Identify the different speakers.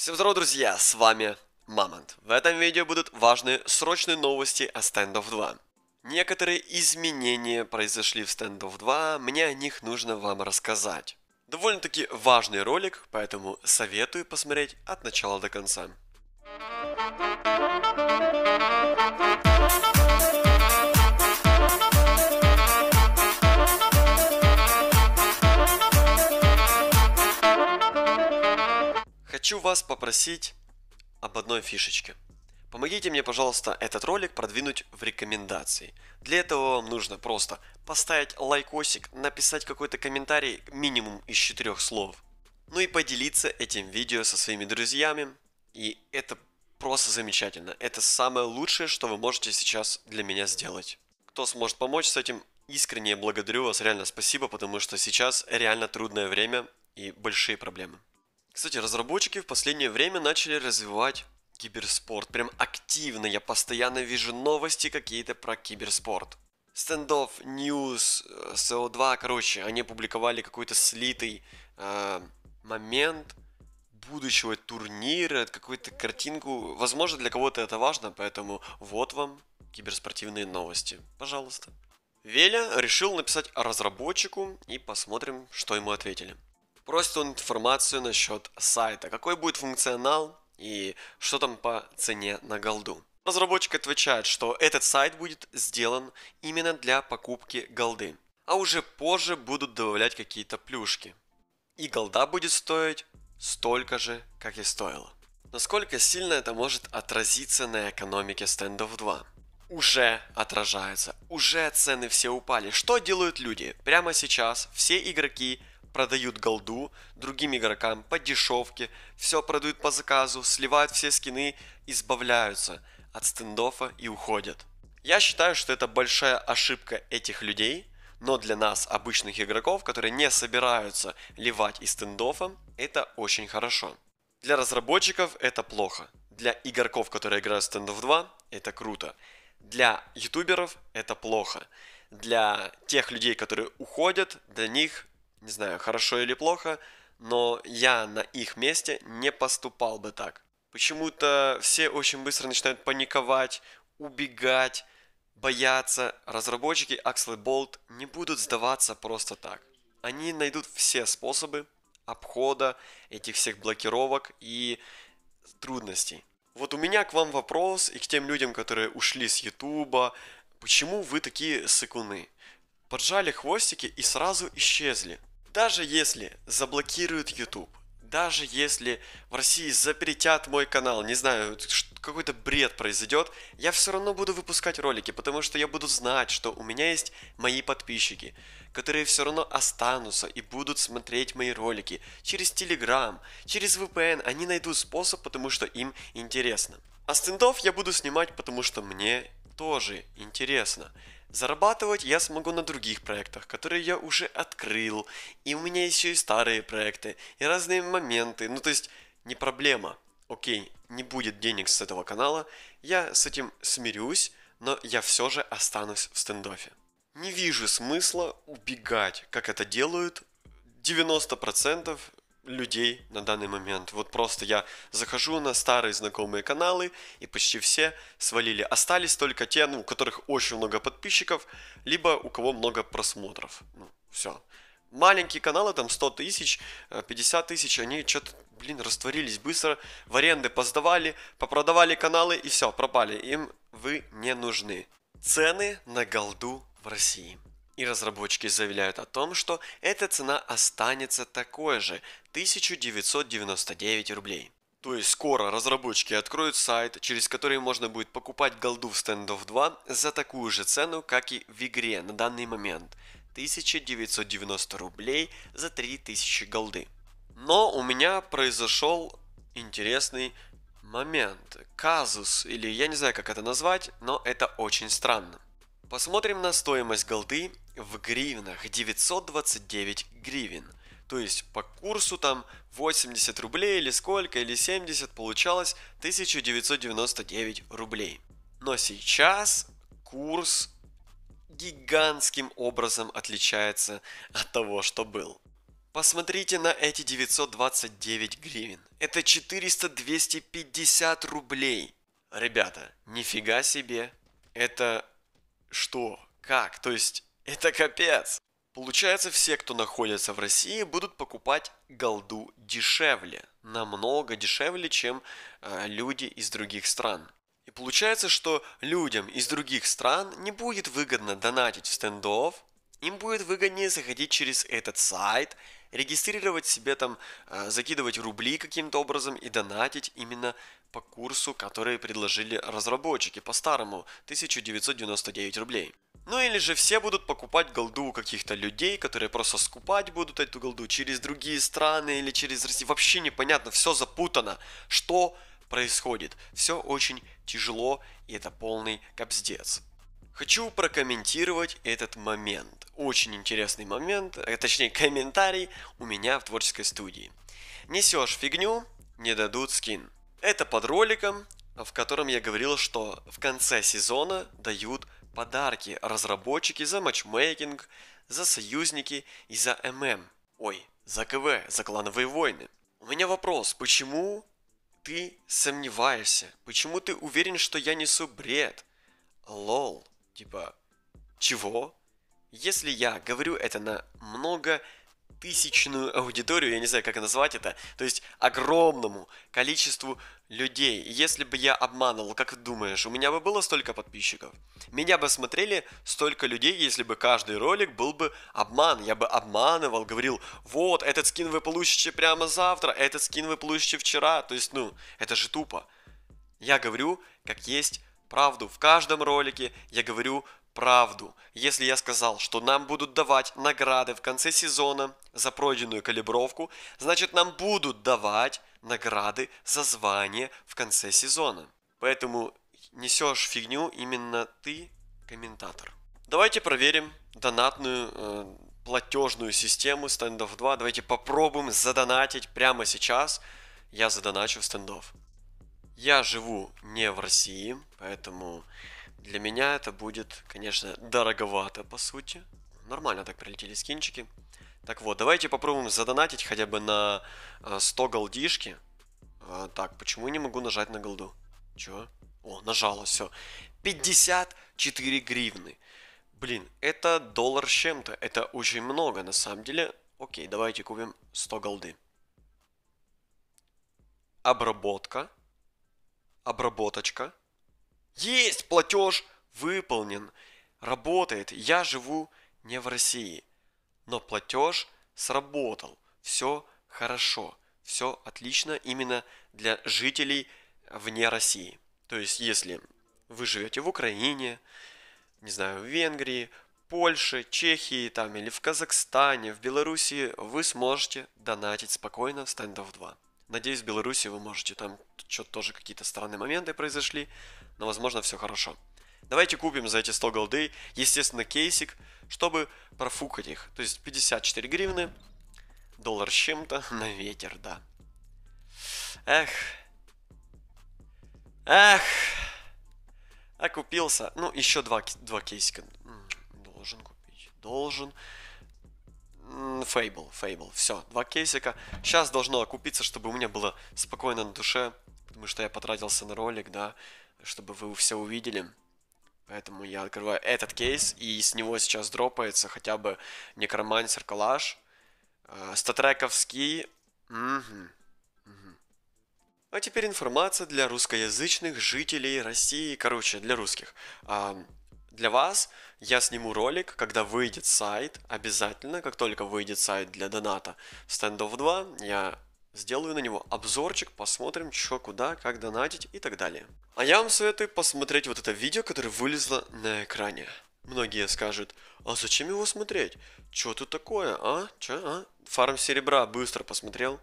Speaker 1: Всем здорова, друзья, с вами Мамонт. В этом видео будут важные срочные новости о Standoff 2. Некоторые изменения произошли в Standoff 2, мне о них нужно вам рассказать. Довольно-таки важный ролик, поэтому советую посмотреть от начала до конца. вас попросить об одной фишечке. Помогите мне, пожалуйста, этот ролик продвинуть в рекомендации. Для этого вам нужно просто поставить лайкосик, написать какой-то комментарий минимум из четырех слов. Ну и поделиться этим видео со своими друзьями. И это просто замечательно. Это самое лучшее, что вы можете сейчас для меня сделать. Кто сможет помочь с этим, искренне благодарю вас, реально спасибо, потому что сейчас реально трудное время и большие проблемы. Кстати, разработчики в последнее время начали развивать киберспорт. Прям активно. Я постоянно вижу новости какие-то про киберспорт. Standoff News, SO2, короче, они опубликовали какой-то слитый э, момент будущего турнира, какую-то картинку. Возможно, для кого-то это важно, поэтому вот вам киберспортивные новости. Пожалуйста. Веля решил написать разработчику и посмотрим, что ему ответили. Просит он информацию насчет сайта, какой будет функционал и что там по цене на голду. Разработчик отвечает, что этот сайт будет сделан именно для покупки голды, а уже позже будут добавлять какие-то плюшки. И голда будет стоить столько же, как и стоила. Насколько сильно это может отразиться на экономике стендов 2? Уже отражается, уже цены все упали. Что делают люди? Прямо сейчас все игроки продают голду другим игрокам по дешевке, все продают по заказу, сливают все скины, избавляются от стендофа и уходят. Я считаю, что это большая ошибка этих людей, но для нас, обычных игроков, которые не собираются ливать из стендофа, это очень хорошо. Для разработчиков это плохо. Для игроков, которые играют в стендов 2, это круто. Для ютуберов это плохо. Для тех людей, которые уходят, для них не знаю, хорошо или плохо, но я на их месте не поступал бы так. Почему-то все очень быстро начинают паниковать, убегать, бояться. Разработчики Axel Bolt не будут сдаваться просто так. Они найдут все способы обхода этих всех блокировок и трудностей. Вот у меня к вам вопрос и к тем людям, которые ушли с Ютуба. Почему вы такие сыкуны? Поджали хвостики и сразу исчезли. Даже если заблокируют YouTube, даже если в России запретят мой канал, не знаю, какой-то бред произойдет, я все равно буду выпускать ролики, потому что я буду знать, что у меня есть мои подписчики, которые все равно останутся и будут смотреть мои ролики через Telegram, через VPN, они найдут способ, потому что им интересно. А стендов я буду снимать, потому что мне тоже интересно. Зарабатывать я смогу на других проектах, которые я уже открыл. И у меня еще и старые проекты, и разные моменты. Ну, то есть, не проблема. Окей, не будет денег с этого канала, я с этим смирюсь, но я все же останусь в стендофе. Не вижу смысла убегать, как это делают 90% процентов людей на данный момент. Вот просто я захожу на старые знакомые каналы, и почти все свалили. Остались только те, ну, у которых очень много подписчиков, либо у кого много просмотров. Ну, все. Маленькие каналы, там 100 тысяч, 50 э, тысяч, они что-то, блин, растворились быстро, в аренды поздавали, попродавали каналы и все, пропали. Им вы не нужны. Цены на голду в России. И разработчики заявляют о том, что эта цена останется такой же, 1999 рублей. То есть скоро разработчики откроют сайт, через который можно будет покупать голду в Standoff 2 за такую же цену, как и в игре на данный момент. 1990 рублей за 3000 голды. Но у меня произошел интересный момент, казус, или я не знаю, как это назвать, но это очень странно. Посмотрим на стоимость голды в гривнах, 929 гривен – то есть по курсу там 80 рублей или сколько, или 70 получалось 1999 рублей. Но сейчас курс гигантским образом отличается от того, что был. Посмотрите на эти 929 гривен. Это 400-250 рублей. Ребята, нифига себе. Это что? Как? То есть, это капец. Получается, все, кто находится в России, будут покупать голду дешевле, намного дешевле, чем э, люди из других стран. И получается, что людям из других стран не будет выгодно донатить в стендов, им будет выгоднее заходить через этот сайт, регистрировать себе там, э, закидывать рубли каким-то образом и донатить именно по курсу, который предложили разработчики по старому 1999 рублей. Ну или же все будут покупать голду у каких-то людей, которые просто скупать будут эту голду через другие страны или через Россию. Вообще непонятно, все запутано. Что происходит? Все очень тяжело и это полный капздец. Хочу прокомментировать этот момент. Очень интересный момент, а точнее комментарий у меня в творческой студии. Несешь фигню, не дадут скин. Это под роликом, в котором я говорил, что в конце сезона дают подарки разработчики за матчмейкинг, за союзники и за ММ. Ой, за КВ, за клановые войны. У меня вопрос, почему ты сомневаешься? Почему ты уверен, что я несу бред? Лол. Типа, чего? Если я говорю это на много тысячную аудиторию, я не знаю, как назвать это, то есть огромному количеству людей. Если бы я обманывал, как думаешь, у меня бы было столько подписчиков? Меня бы смотрели столько людей, если бы каждый ролик был бы обман. Я бы обманывал, говорил, вот, этот скин вы получите прямо завтра, этот скин вы получите вчера. То есть, ну, это же тупо. Я говорю, как есть правду в каждом ролике, я говорю правду, если я сказал, что нам будут давать награды в конце сезона за пройденную калибровку, значит нам будут давать награды за звание в конце сезона. Поэтому несешь фигню именно ты, комментатор. Давайте проверим донатную э, платежную систему стендов 2. Давайте попробуем задонатить прямо сейчас. Я задоначу в стендов. Я живу не в России, поэтому для меня это будет, конечно, дороговато, по сути. Нормально так прилетели скинчики. Так вот, давайте попробуем задонатить хотя бы на 100 э, голдишки. А, так, почему я не могу нажать на голду? Чё? О, нажала, все. 54 гривны. Блин, это доллар с чем-то. Это очень много, на самом деле. Окей, давайте купим 100 голды. Обработка. Обработочка. Есть, платеж выполнен, работает, я живу не в России. Но платеж сработал, все хорошо, все отлично именно для жителей вне России. То есть, если вы живете в Украине, не знаю, в Венгрии, Польше, Чехии там, или в Казахстане, в Беларуси, вы сможете донатить спокойно в стендов 2. Надеюсь, в Беларуси вы можете там что-то тоже какие-то странные моменты произошли, но возможно все хорошо. Давайте купим за эти 100 голды, естественно, кейсик, чтобы профукать их. То есть 54 гривны, доллар с чем-то на ветер, да. Эх. Эх. Окупился. Ну, еще два, два кейсика должен купить. Должен. Фейбл, Фейбл. Все, два кейсика. Сейчас должно окупиться, чтобы у меня было спокойно на душе, потому что я потратился на ролик, да, чтобы вы все увидели. Поэтому я открываю этот кейс, и с него сейчас дропается хотя бы Некромансер Калаш. А, Статрековский. Угу. Угу. А теперь информация для русскоязычных жителей России, короче, для русских. А, для вас я сниму ролик, когда выйдет сайт, обязательно, как только выйдет сайт для доната Standoff 2, я Сделаю на него обзорчик, посмотрим, что, куда, как донатить и так далее. А я вам советую посмотреть вот это видео, которое вылезло на экране. Многие скажут, а зачем его смотреть? Чё тут такое, а? че? а? Фарм серебра быстро посмотрел,